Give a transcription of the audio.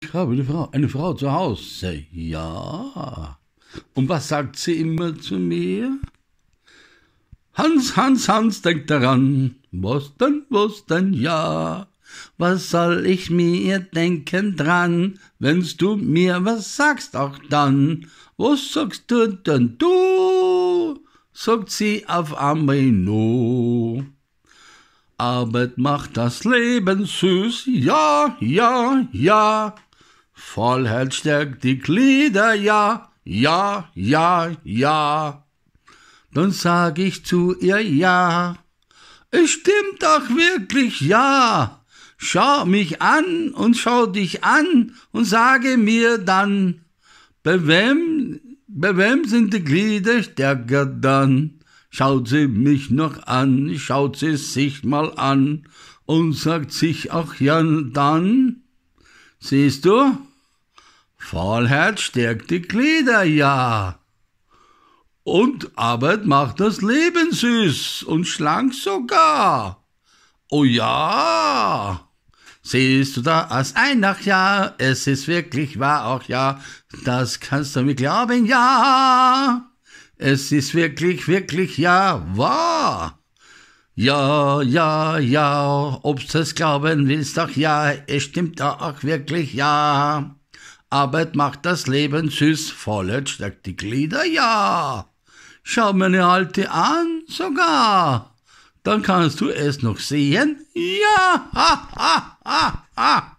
Ich habe eine Frau, eine Frau zu Hause. Ja. Und was sagt sie immer zu mir? Hans, Hans, Hans, denk daran. Was denn, was denn, ja. Was soll ich mir denken dran, wenn's du mir was sagst auch dann? Was sagst du denn du? Sagt sie auf einmal Amino. Arbeit macht das Leben süß, ja, ja, ja. Voll stärkt die Glieder, ja, ja, ja, ja. Dann sag ich zu ihr ja. Es stimmt doch wirklich ja. Schau mich an und schau dich an und sage mir dann, bei wem, bei wem sind die Glieder stärker dann? Schaut sie mich noch an, schaut sie sich mal an und sagt sich auch ja dann. Siehst du? Faulheit stärkt die Glieder, ja. Und Arbeit macht das Leben süß und schlank sogar. Oh ja. Siehst du da als ja, es ist wirklich wahr, auch ja, das kannst du mir glauben, ja. Es ist wirklich, wirklich ja, wahr. Ja, ja, ja, du es glauben willst, doch ja, es stimmt auch wirklich ja. Arbeit macht das Leben süß, volle steckt die Glieder, ja. Schau meine Alte an, sogar. Dann kannst du es noch sehen, ja, ha, ha, ha, ha.